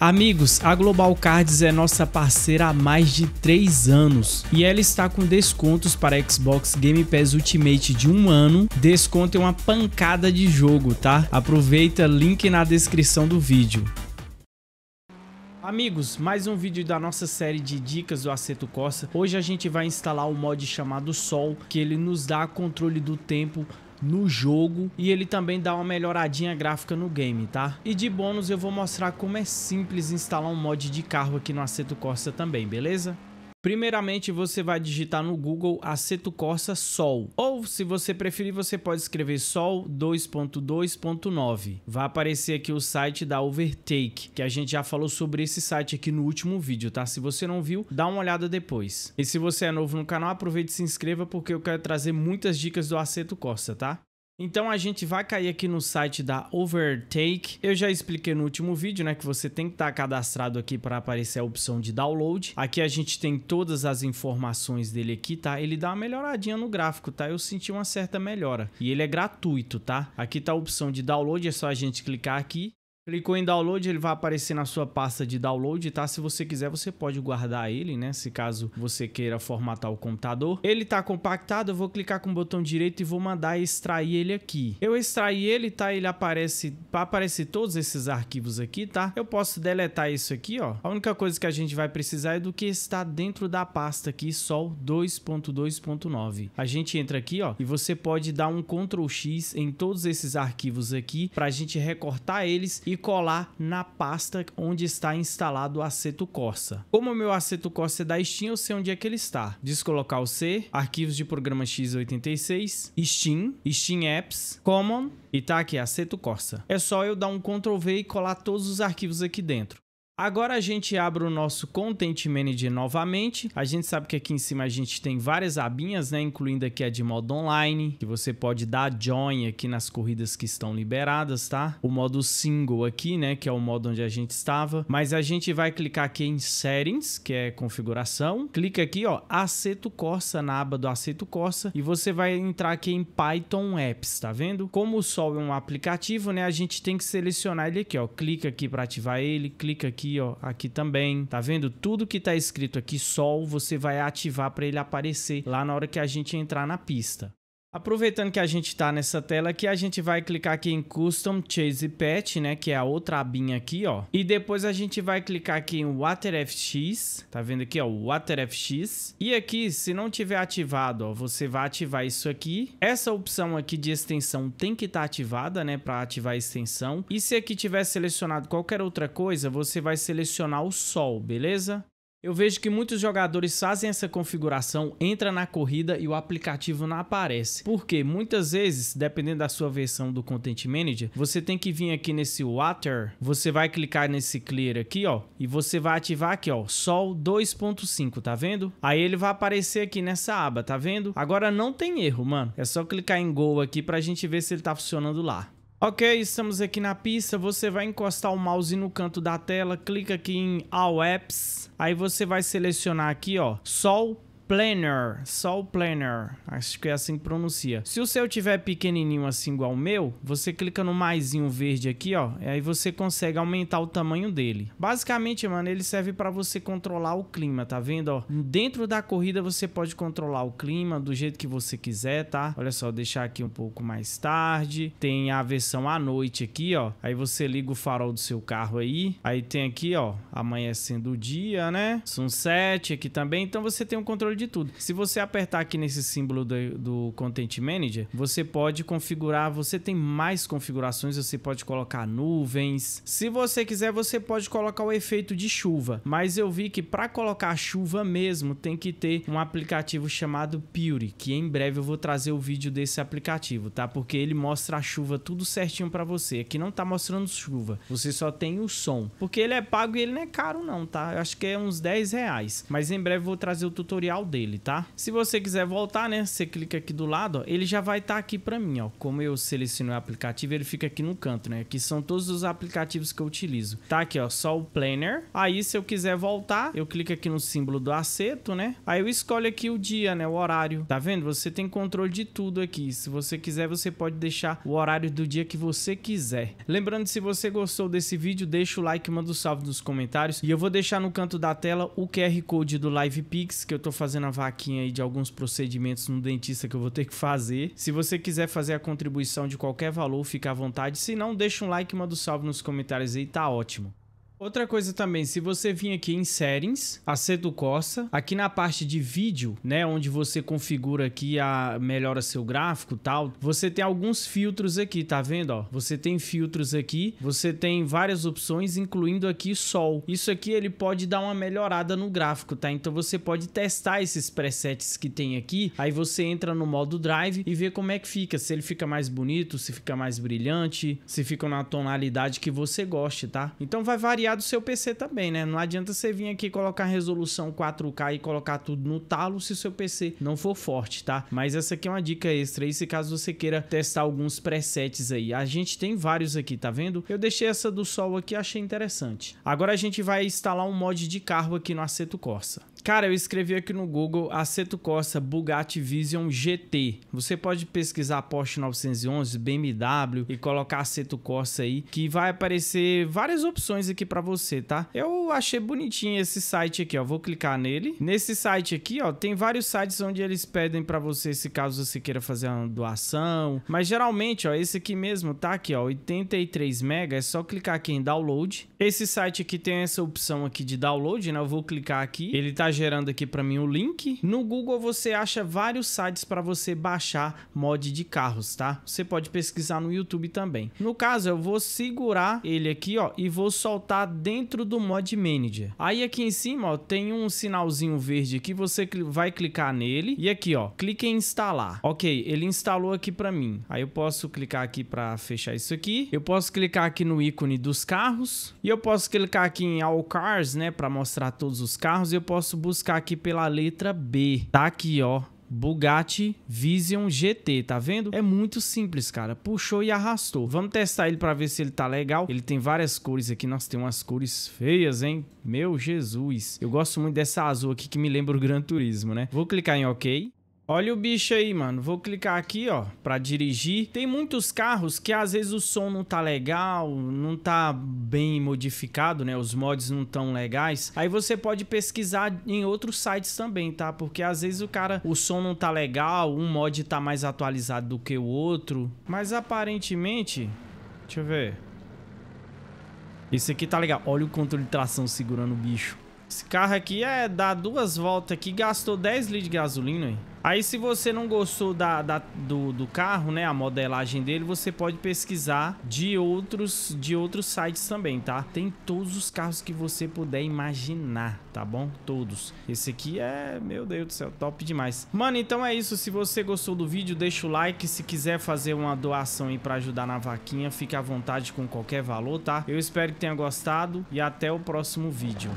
Amigos, a Global Cards é nossa parceira há mais de 3 anos e ela está com descontos para Xbox Game Pass Ultimate de um ano. Desconto é uma pancada de jogo, tá? Aproveita, link na descrição do vídeo. Amigos, mais um vídeo da nossa série de dicas do Aceto Corsa. Hoje a gente vai instalar o um mod chamado Sol, que ele nos dá controle do tempo no jogo e ele também dá uma melhoradinha gráfica no game, tá? E de bônus eu vou mostrar como é simples instalar um mod de carro aqui no Aceto Corsa também, beleza? Primeiramente, você vai digitar no Google Aceto Corsa Sol, ou se você preferir, você pode escrever Sol 2.2.9. Vai aparecer aqui o site da Overtake, que a gente já falou sobre esse site aqui no último vídeo, tá? Se você não viu, dá uma olhada depois. E se você é novo no canal, aproveite e se inscreva porque eu quero trazer muitas dicas do Aceto Corsa, tá? Então a gente vai cair aqui no site da Overtake. Eu já expliquei no último vídeo, né, que você tem que estar tá cadastrado aqui para aparecer a opção de download. Aqui a gente tem todas as informações dele aqui, tá? Ele dá uma melhoradinha no gráfico, tá? Eu senti uma certa melhora. E ele é gratuito, tá? Aqui tá a opção de download, é só a gente clicar aqui Clicou em download, ele vai aparecer na sua pasta de download, tá? Se você quiser, você pode guardar ele, né? Se caso você queira formatar o computador. Ele tá compactado, eu vou clicar com o botão direito e vou mandar extrair ele aqui. Eu extraí ele, tá? Ele aparece, aparece todos esses arquivos aqui, tá? Eu posso deletar isso aqui, ó. A única coisa que a gente vai precisar é do que está dentro da pasta aqui, Sol 2.2.9. A gente entra aqui, ó, e você pode dar um Ctrl X em todos esses arquivos aqui pra gente recortar eles e colar na pasta onde está instalado o aceto Corsa. Como o meu aceto Corsa é da Steam, eu sei onde é que ele está. Descolocar o C, arquivos de programa x86, Steam, Steam Apps, Common e tá aqui aceto Corsa. É só eu dar um Ctrl V e colar todos os arquivos aqui dentro. Agora a gente abre o nosso Content Manager novamente. A gente sabe que aqui em cima a gente tem várias abinhas, né? Incluindo aqui a de modo online, que você pode dar join aqui nas corridas que estão liberadas, tá? O modo single aqui, né? Que é o modo onde a gente estava. Mas a gente vai clicar aqui em Settings, que é configuração. Clica aqui, ó, Aceto Corsa, na aba do Aceto Corsa. E você vai entrar aqui em Python Apps, tá vendo? Como o Sol é um aplicativo, né? A gente tem que selecionar ele aqui, ó. Clica aqui para ativar ele, clica aqui aqui, ó, aqui também, tá vendo? Tudo que tá escrito aqui, sol, você vai ativar para ele aparecer lá na hora que a gente entrar na pista. Aproveitando que a gente está nessa tela aqui, a gente vai clicar aqui em Custom Chase Pet, né? Que é a outra abinha aqui, ó. E depois a gente vai clicar aqui em WaterFX, tá vendo aqui, ó, WaterFX. E aqui, se não tiver ativado, ó, você vai ativar isso aqui. Essa opção aqui de extensão tem que estar tá ativada, né? Para ativar a extensão. E se aqui tiver selecionado qualquer outra coisa, você vai selecionar o sol, beleza? Eu vejo que muitos jogadores fazem essa configuração, entra na corrida e o aplicativo não aparece. Porque muitas vezes, dependendo da sua versão do Content Manager, você tem que vir aqui nesse Water, você vai clicar nesse Clear aqui, ó, e você vai ativar aqui, ó, Sol 2.5, tá vendo? Aí ele vai aparecer aqui nessa aba, tá vendo? Agora não tem erro, mano. É só clicar em Go aqui pra gente ver se ele tá funcionando lá. Ok, estamos aqui na pista, você vai encostar o mouse no canto da tela, clica aqui em All Apps, aí você vai selecionar aqui, ó, Sol Planner, Sol Planner, acho que é assim que pronuncia. Se o seu tiver pequenininho assim igual o meu, você clica no maisinho verde aqui, ó, e aí você consegue aumentar o tamanho dele. Basicamente, mano, ele serve para você controlar o clima, tá vendo, ó? Dentro da corrida você pode controlar o clima do jeito que você quiser, tá? Olha só, deixar aqui um pouco mais tarde. Tem a versão à noite aqui, ó. Aí você liga o farol do seu carro aí. Aí tem aqui, ó, amanhecendo o dia, né? Sunset aqui também. Então você tem um controle de tudo. Se você apertar aqui nesse símbolo do, do Content Manager, você pode configurar, você tem mais configurações, você pode colocar nuvens. Se você quiser, você pode colocar o efeito de chuva, mas eu vi que para colocar chuva mesmo, tem que ter um aplicativo chamado Pure, que em breve eu vou trazer o vídeo desse aplicativo, tá? Porque ele mostra a chuva tudo certinho para você. Aqui não tá mostrando chuva, você só tem o som. Porque ele é pago e ele não é caro não, tá? Eu acho que é uns 10 reais. Mas em breve eu vou trazer o tutorial dele, tá? Se você quiser voltar, né, você clica aqui do lado, ó, ele já vai estar tá aqui para mim, ó. Como eu seleciono o aplicativo, ele fica aqui no canto, né? Aqui são todos os aplicativos que eu utilizo. Tá aqui, ó, só o Planner. Aí, se eu quiser voltar, eu clico aqui no símbolo do acerto, né? Aí eu escolho aqui o dia, né, o horário. Tá vendo? Você tem controle de tudo aqui. Se você quiser, você pode deixar o horário do dia que você quiser. Lembrando, se você gostou desse vídeo, deixa o like, manda um salve nos comentários. E eu vou deixar no canto da tela o QR Code do Live Pix que eu tô fazendo fazendo a vaquinha aí de alguns procedimentos no dentista que eu vou ter que fazer. Se você quiser fazer a contribuição de qualquer valor, fica à vontade. Se não, deixa um like, manda um salve nos comentários aí, tá ótimo. Outra coisa também, se você vir aqui em Settings, Aceto Corsa, aqui na parte de vídeo, né, onde você configura aqui a melhora seu gráfico tal, você tem alguns filtros aqui, tá vendo, ó? Você tem filtros aqui, você tem várias opções, incluindo aqui sol. Isso aqui ele pode dar uma melhorada no gráfico, tá? Então você pode testar esses presets que tem aqui, aí você entra no modo drive e vê como é que fica, se ele fica mais bonito, se fica mais brilhante, se fica na tonalidade que você goste, tá? Então vai variar guiar do seu PC também, né? Não adianta você vir aqui colocar resolução 4K e colocar tudo no talo se o seu PC não for forte, tá? Mas essa aqui é uma dica extra aí, se caso você queira testar alguns presets aí. A gente tem vários aqui, tá vendo? Eu deixei essa do sol aqui, achei interessante. Agora a gente vai instalar um mod de carro aqui no Aceto Corsa. Cara, eu escrevi aqui no Google Aceto Corsa Bugatti Vision GT. Você pode pesquisar Porsche 911, BMW e colocar Aceto Corsa aí, que vai aparecer várias opções aqui para você, tá? Eu achei bonitinho esse site aqui, ó. Vou clicar nele. Nesse site aqui, ó, tem vários sites onde eles pedem para você se caso você queira fazer uma doação. Mas geralmente, ó, esse aqui mesmo tá aqui, ó, 83 mega, é só clicar aqui em download. Esse site aqui tem essa opção aqui de download, né? Eu vou clicar aqui. Ele tá tá gerando aqui para mim o link. No Google você acha vários sites para você baixar mod de carros, tá? Você pode pesquisar no YouTube também. No caso, eu vou segurar ele aqui, ó, e vou soltar dentro do Mod Manager. Aí aqui em cima, ó, tem um sinalzinho verde aqui, você vai clicar nele e aqui, ó, clique em instalar. OK, ele instalou aqui para mim. Aí eu posso clicar aqui para fechar isso aqui. Eu posso clicar aqui no ícone dos carros e eu posso clicar aqui em All Cars, né, para mostrar todos os carros. E eu posso buscar aqui pela letra B. Tá aqui, ó. Bugatti Vision GT, tá vendo? É muito simples, cara. Puxou e arrastou. Vamos testar ele para ver se ele tá legal. Ele tem várias cores aqui. Nossa, tem umas cores feias, hein? Meu Jesus. Eu gosto muito dessa azul aqui que me lembra o Gran Turismo, né? Vou clicar em OK. Olha o bicho aí, mano. Vou clicar aqui, ó, pra dirigir. Tem muitos carros que às vezes o som não tá legal, não tá bem modificado, né? Os mods não tão legais. Aí você pode pesquisar em outros sites também, tá? Porque às vezes o cara, o som não tá legal, um mod tá mais atualizado do que o outro. Mas aparentemente... Deixa eu ver. Isso aqui tá legal. Olha o controle de tração segurando o bicho. Esse carro aqui é dar duas voltas aqui, gastou 10 litros de gasolina, hein? Aí se você não gostou da, da do, do, carro, né, a modelagem dele, você pode pesquisar de outros, de outros sites também, tá? Tem todos os carros que você puder imaginar, tá bom? Todos. Esse aqui é, meu Deus do céu, top demais. Mano, então é isso. Se você gostou do vídeo, deixa o like. Se quiser fazer uma doação aí pra ajudar na vaquinha, fique à vontade com qualquer valor, tá? Eu espero que tenha gostado e até o próximo vídeo.